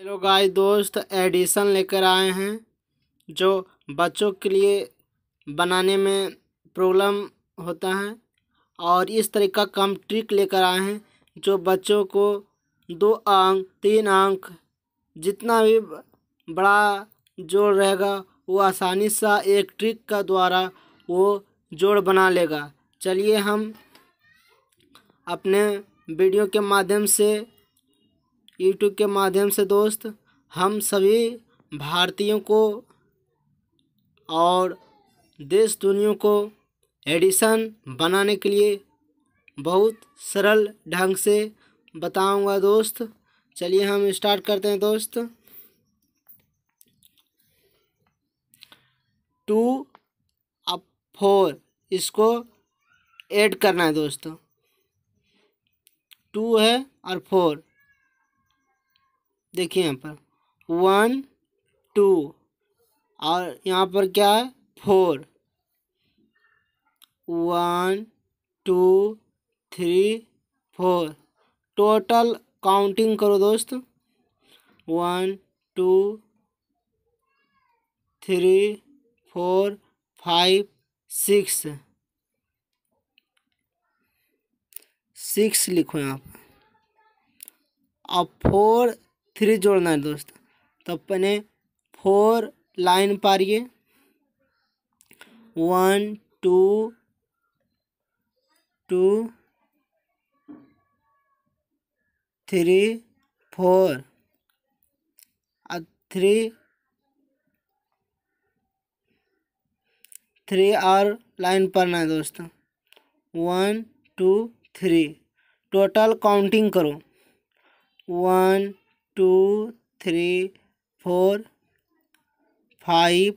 hello गाय दोस्त addition लेकर आए हैं जो बच्चों के लिए बनाने में प्रॉब्लम होता है और इस तरह का कम ट्रिक लेकर आए हैं जो बच्चों को दो अंक तीन अंक जितना भी बड़ा जोड़ रहेगा वो आसानी से एक ट्रिक का द्वारा वो जोड़ बना लेगा चलिए हम अपने वीडियो के माध्यम से यूट्यूब के माध्यम से दोस्त हम सभी भारतीयों को और देश दुनिया को एडिशन बनाने के लिए बहुत सरल ढंग से बताऊंगा दोस्त चलिए हम स्टार्ट करते हैं दोस्त टू अब फोर इसको ऐड करना है दोस्त टू है और फोर देखिए यहाँ पर वन टू और यहाँ पर क्या है four one two three four total counting करो दोस्त one two three four five six six लिखो यहाँ पर और फोर थ्री जोड़ना है दोस्त तो अपने फोर लाइन पारिए one two two three four और थ्री थ्री और लाइन पढ़ना है दोस्त one two three total counting करो one two three four five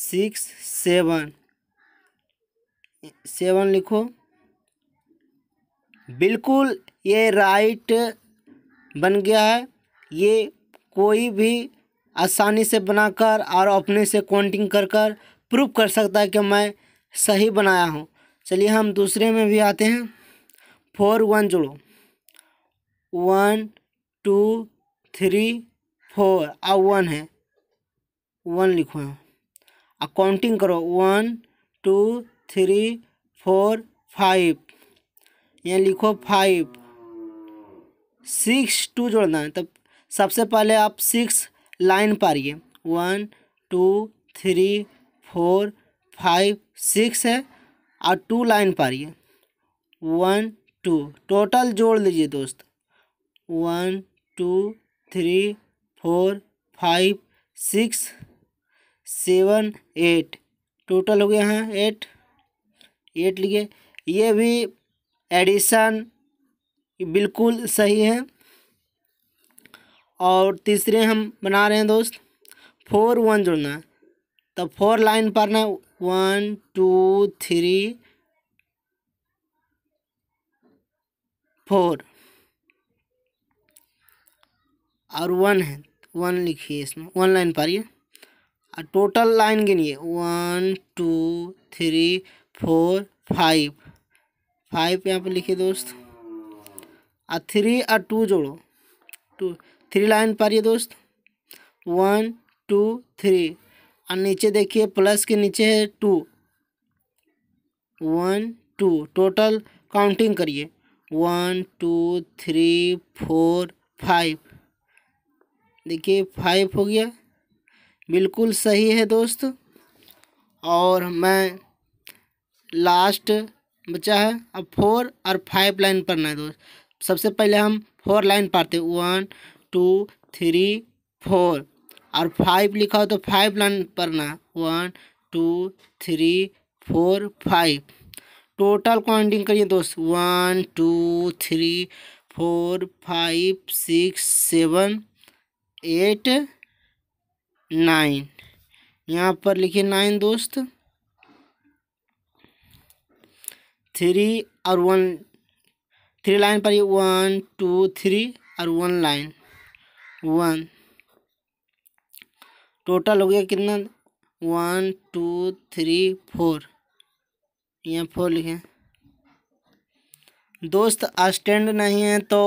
six seven seven लिखो बिल्कुल ये राइट बन गया है ये कोई भी आसानी से बनाकर और अपने से काउंटिंग कर कर प्रूव कर सकता है कि मैं सही बनाया हूँ चलिए हम दूसरे में भी आते हैं फोर वन जोड़ो वन टू थ्री फोर आ वन है वन लिखो और काउंटिंग करो one two three four five यहाँ लिखो फाइव सिक्स टू जोड़ना है तब सबसे पहले आप सिक्स लाइन पारिए one two three four five six है और टू लाइन पारिए वन टू टोटल जोड़ लीजिए दोस्त one two three four five six seven eight total हो गया हैं एट एट लिए ये भी एडिशन बिल्कुल सही है और तीसरे हम बना रहे हैं दोस्त फोर वन जोड़ना तो फोर लाइन पढ़ना है वन टू थ्री फोर और वन है वन लिखिए इसमें वन लाइन पारिए और टोटल लाइन गिनिए one two three four five five यहाँ पर लिखिए दोस्त और थ्री और टू जोड़ो टू थ्री लाइन पारिए दोस्त वन टू थ्री और नीचे देखिए प्लस के नीचे है two one two total counting करिए one two three four five देखिए फाइव हो गया बिल्कुल सही है दोस्त और मैं लास्ट बचा है अब फोर और फाइव लाइन पढ़ना है दोस्त सबसे पहले हम फोर लाइन पढ़ते हैं वन टू थ्री फोर और फाइव लिखा हो तो फाइव लाइन पढ़ना one two three four five total counting करिए दोस्त one two three four five six seven eight nine यहाँ पर लिखिए नाइन दोस्त थ्री और वन थ्री लाइन पर वन टू थ्री और वन लाइन वन टोटल हो गया कितना वन टू थ्री फोर यहाँ फोर लिखे दोस्त स्टैंड नहीं है तो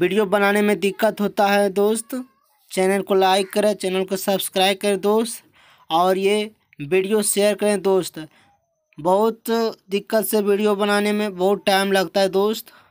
वीडियो बनाने में दिक्कत होता है दोस्त चैनल को लाइक करें चैनल को सब्सक्राइब करें दोस्त और ये वीडियो शेयर करें दोस्त बहुत दिक्कत से वीडियो बनाने में बहुत टाइम लगता है दोस्त